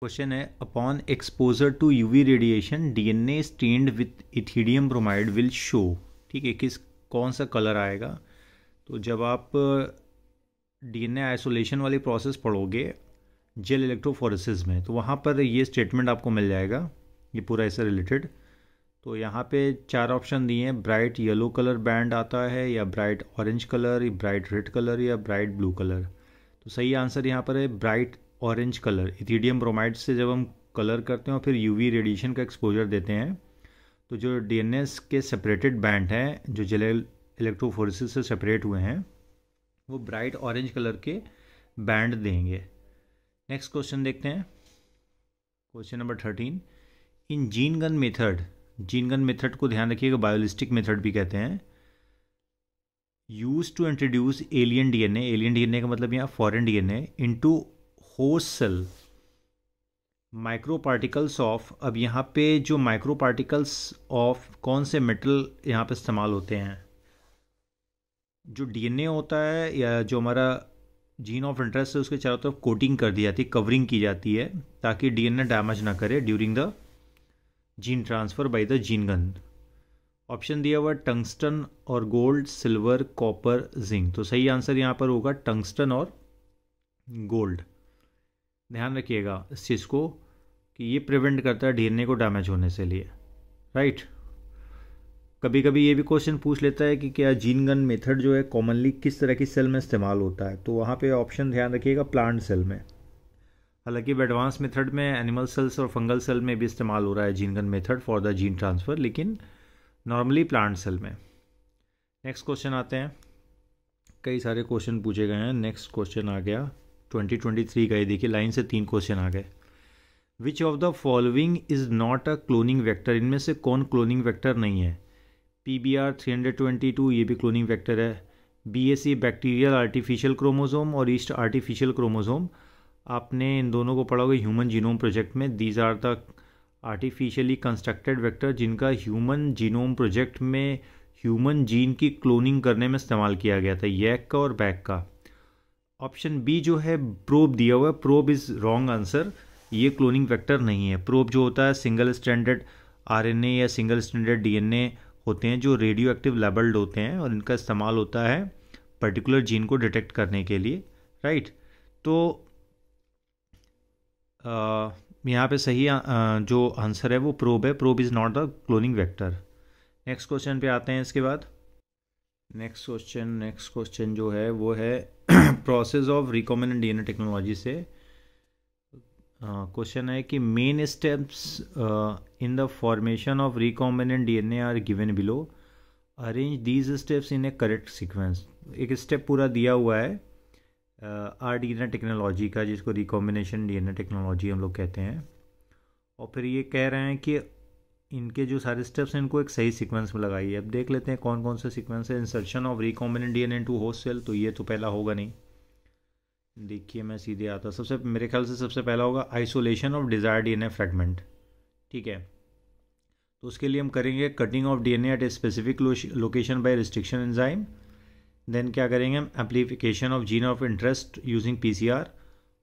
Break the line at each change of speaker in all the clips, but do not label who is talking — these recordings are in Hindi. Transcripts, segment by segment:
क्वेश्चन है upon exposure to UV radiation DNA stained with ethidium bromide will show ठीक है किस कौन सा कलर आएगा तो जब आप डीएनए आइसोलेशन वाली प्रोसेस पढ़ोगे जेल इलेक्ट्रोफोरेसिस में तो वहाँ पर ये स्टेटमेंट आपको मिल जाएगा ये पूरा इससे रिलेटेड तो यहाँ पे चार ऑप्शन दिए हैं ब्राइट येलो कलर बैंड आता है या ब्राइट ऑरेंज कलर या ब्राइट रेड कलर या ब्राइट ब्लू कलर तो सही आंसर यहाँ पर है bright orange colour ethidium bromide से जब हम कलर करते हैं और फिर यूवी रेडिएशन का एक्सपोजर देते हैं तो जो डीएनएस के सेपरेटेड बैंड हैं जो जले इलेक्ट्रोफोरेसिस से सेपरेट हुए हैं वो ब्राइट ऑरेंज कलर के बैंड देंगे नेक्स्ट क्वेश्चन देखते हैं question number thirteen in gene gun method gene gun method को ध्यान रखिएगा बायोलिस्टिक मेथड भी कहते हैं use to introduce alien DNA alien DNA का मतलब यहाँ foreign DNA into host cell micro particles of अब यहाँ पे जो माइक्रो पार्टिकल्स ऑफ कौन से मेटल यहाँ पे इस्तेमाल होते हैं जो डीएनए होता है या जो हमारा जीन ऑफ इंटरेस्ट है उसके चारों तरफ कोटिंग कर दी जाती है कवरिंग की जाती है ताकि डीएनए डैमेज ना करे during the gene transfer by the gene gun option दिया हुआ टंगस्टन और गोल्ड सिल्वर कॉपर जिंक तो सही आंसर यहाँ पर होगा टंगस्टन और गोल्ड ध्यान रखिएगा इस चीज़ को कि ये प्रिवेंट करता है ढीरने को डैमेज होने से लिए राइट कभी कभी ये भी क्वेश्चन पूछ लेता है कि क्या जीन गन मेथड जो है कॉमनली किस तरह की सेल में इस्तेमाल होता है तो वहाँ पे ऑप्शन ध्यान रखिएगा प्लांट सेल में हालांकि एडवांस मेथड में एनिमल सेल्स और फंगल सेल में भी इस्तेमाल हो रहा है gene gun method for the gene transfer लेकिन नॉर्मली प्लांट सेल में नेक्स्ट क्वेश्चन आते हैं कई सारे क्वेश्चन पूछे गए हैं नेक्स्ट क्वेश्चन आ गया 2023 का ये देखिए लाइन से तीन क्वेश्चन आ गए which of the following is not a cloning vector इनमें से कौन क्लोनिंग वैक्टर नहीं है P B R three hundred twenty two ये भी क्लोनिंग वैक्टर है B S C bacterial artificial chromosome और ईस्ट आर्टिफिशियल क्रोमोजोम आपने इन दोनों को पढ़ा होगा ह्यूमन जीनोम प्रोजेक्ट में these are the artificially constructed vector जिनका ह्यूमन जीनोम प्रोजेक्ट में ह्यूमन जीन की क्लोनिंग करने में इस्तेमाल किया गया था यैक का और बैक का ऑप्शन बी जो है प्रोब दिया हुआ है प्रोब इज़ रॉन्ग आंसर ये क्लोनिंग वेक्टर नहीं है प्रोब जो होता है सिंगल स्टैंडर्ड आरएनए या सिंगल स्टैंडर्ड डीएनए होते हैं जो रेडियो एक्टिव लेबल्ड होते हैं और इनका इस्तेमाल होता है पर्टिकुलर जीन को डिटेक्ट करने के लिए राइट तो यहाँ पे सही आ, जो आंसर है वो प्रोब है probe is not the cloning vector next question पे आते हैं इसके बाद नेक्स्ट क्वेश्चन नेक्स्ट क्वेश्चन जो है वो है process of recombinant DNA technology से क्वेश्चन uh, है कि main steps in the formation of recombinant DNA are given below arrange these steps in a correct sequence एक स्टेप पूरा दिया हुआ है आर डी एन टेक्नोलॉजी का जिसको रिकॉम्बिनेशन डीएनए टेक्नोलॉजी हम लोग कहते हैं और फिर ये कह रहे हैं कि इनके जो सारे स्टेप्स हैं इनको एक सही सीक्वेंस में लगाइए अब देख लेते हैं कौन कौन से सीक्वेंस है insertion of recombinant DNA to host cell तो ये तो पहला होगा नहीं देखिए मैं सीधे आता सबसे मेरे ख्याल से सबसे पहला होगा isolation of desire DNA fragment ठीक है तो उसके लिए हम करेंगे cutting of DNA at a specific location by restriction enzyme then क्या करेंगे हम amplification of gene of interest using PCR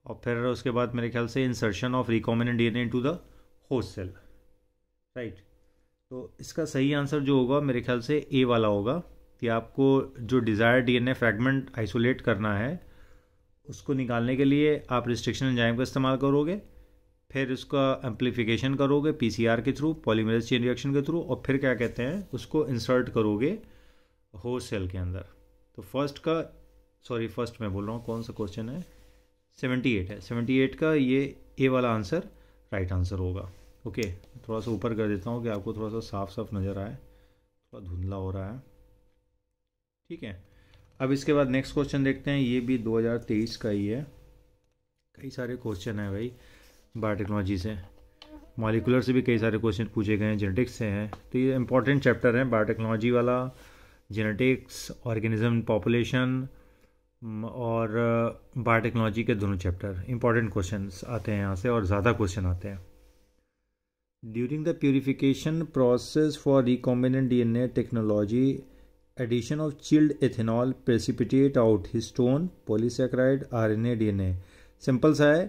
और फिर उसके बाद मेरे ख्याल से insertion of an DNA to the host cell right तो इसका सही आंसर जो होगा मेरे ख्याल से ए वाला होगा कि आपको जो डिज़ायर डीएनए फ्रैगमेंट आइसोलेट करना है उसको निकालने के लिए आप रिस्ट्रिक्शन एंजाइम का इस्तेमाल करोगे फिर उसका एम्पलीफिकेशन करोगे पीसीआर के थ्रू पॉलीमरेज चेन रिएक्शन के थ्रू और फिर क्या कहते हैं उसको इंसर्ट करोगे हो सेल के अंदर तो फर्स्ट का सॉरी फर्स्ट मैं बोल रहा हूँ कौन सा क्वेश्चन है सेवेंटी एट है सेवेंटी एट का ये ए वाला आंसर राइट आंसर होगा ओके थोड़ा सा ऊपर कर देता हूँ कि आपको थोड़ा सा साफ साफ नज़र आए थोड़ा धुंधला हो रहा है ठीक है अब इसके बाद नेक्स्ट क्वेश्चन देखते हैं ये भी 2023 का ही है कई सारे क्वेश्चन हैं भाई बायोटेक्नोलॉजी से मॉलिकुलर से भी कई सारे क्वेश्चन पूछे गए हैं जेनेटिक्स से हैं तो ये इंपॉर्टेंट चैप्टर हैं बायोटेक्नोलॉजी वाला जेनेटिक्स ऑर्गेनिज्म पॉपुलेशन और बायोटेक्नोलॉजी के दोनों चैप्टर इंपॉर्टेंट क्वेश्चन आते हैं यहाँ से और ज़्यादा क्वेश्चन आते हैं During the purification process for recombinant DNA technology, addition of chilled ethanol precipitate out histone, polysaccharide, RNA, DNA. Simple सा है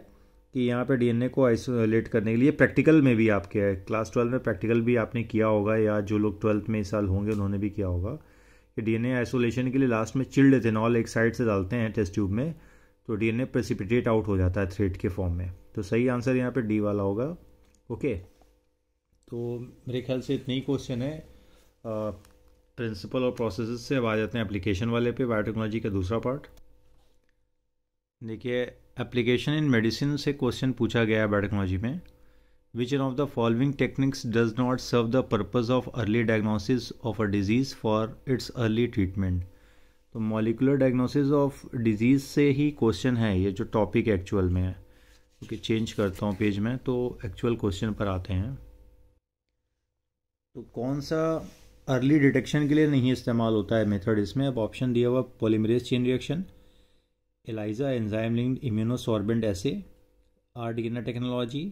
कि यहाँ पे डीएनए को आइसोलेट करने के लिए प्रैक्टिकल में भी आपके है क्लास ट्वेल्व में प्रैक्टिकल भी आपने किया होगा या जो लोग ट्वेल्थ में इस साल होंगे उन्होंने भी किया होगा कि डीएनए आइसोलेशन के लिए लास्ट में चिल्ड एथेनॉल एक साइड से डालते हैं टेस्ट ट्यूब में तो डीएनए प्रेसिपिटेट आउट हो जाता है थ्रेड के फॉर्म में तो सही आंसर यहाँ पर डी वाला होगा ओके okay. तो मेरे ख्याल से इतने ही क्वेश्चन है प्रिंसिपल और प्रोसेस से अब आ जाते हैं एप्लीकेशन वाले पे बायोटेक्नोलॉजी का दूसरा पार्ट देखिए एप्लीकेशन इन मेडिसिन से क्वेश्चन पूछा गया है बायोटेक्नोलॉजी में which one of the following techniques does not serve the purpose of early diagnosis of a disease for its early treatment तो मॉलिकुलर डायग्नोसिस ऑफ डिजीज़ से ही क्वेश्चन है ये जो टॉपिक एक्चुअल में है ओके चेंज करता हूँ पेज में तो एक्चुअल क्वेश्चन पर आते हैं तो कौन सा अर्ली डिटेक्शन के लिए नहीं इस्तेमाल होता है मेथड इसमें अब ऑप्शन दिया हुआ polymerase chain reaction ELISA enzyme linked immunosorbent ऐसे आर डी टेक्नोलॉजी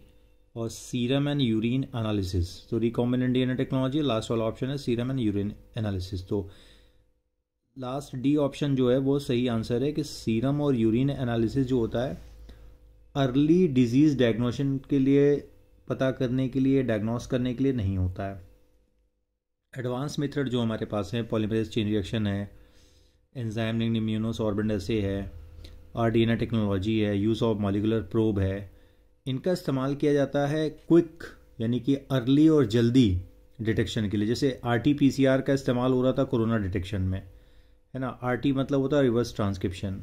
और सीरम एंड यूरिन एनालिसिस तो रिकॉम्बिनेंट डीएनए टेक्नोलॉजी लास्ट वाला ऑप्शन है सीरम एंड यूरिन एनालिसिस तो लास्ट डी ऑप्शन जो है वो सही आंसर है कि सीरम और यूरिन एनालिसिस जो होता है अर्ली डिजीज़ डायग्नोशन के लिए पता करने के लिए डायग्नोस करने के लिए नहीं होता है एडवांस मेथड जो हमारे पास है पॉलीमरेज चेन रिएक्शन है एंजाइम लिंक्ड इम्यूनोस है आर डी टेक्नोलॉजी है यूज़ ऑफ मॉलिकुलर प्रोब है इनका इस्तेमाल किया जाता है क्विक यानी कि अर्ली और जल्दी डिटेक्शन के लिए जैसे R T P C R का इस्तेमाल हो रहा था कोरोना डिटेक्शन में है ना आर टी मतलब होता है रिवर्स ट्रांसक्रिप्शन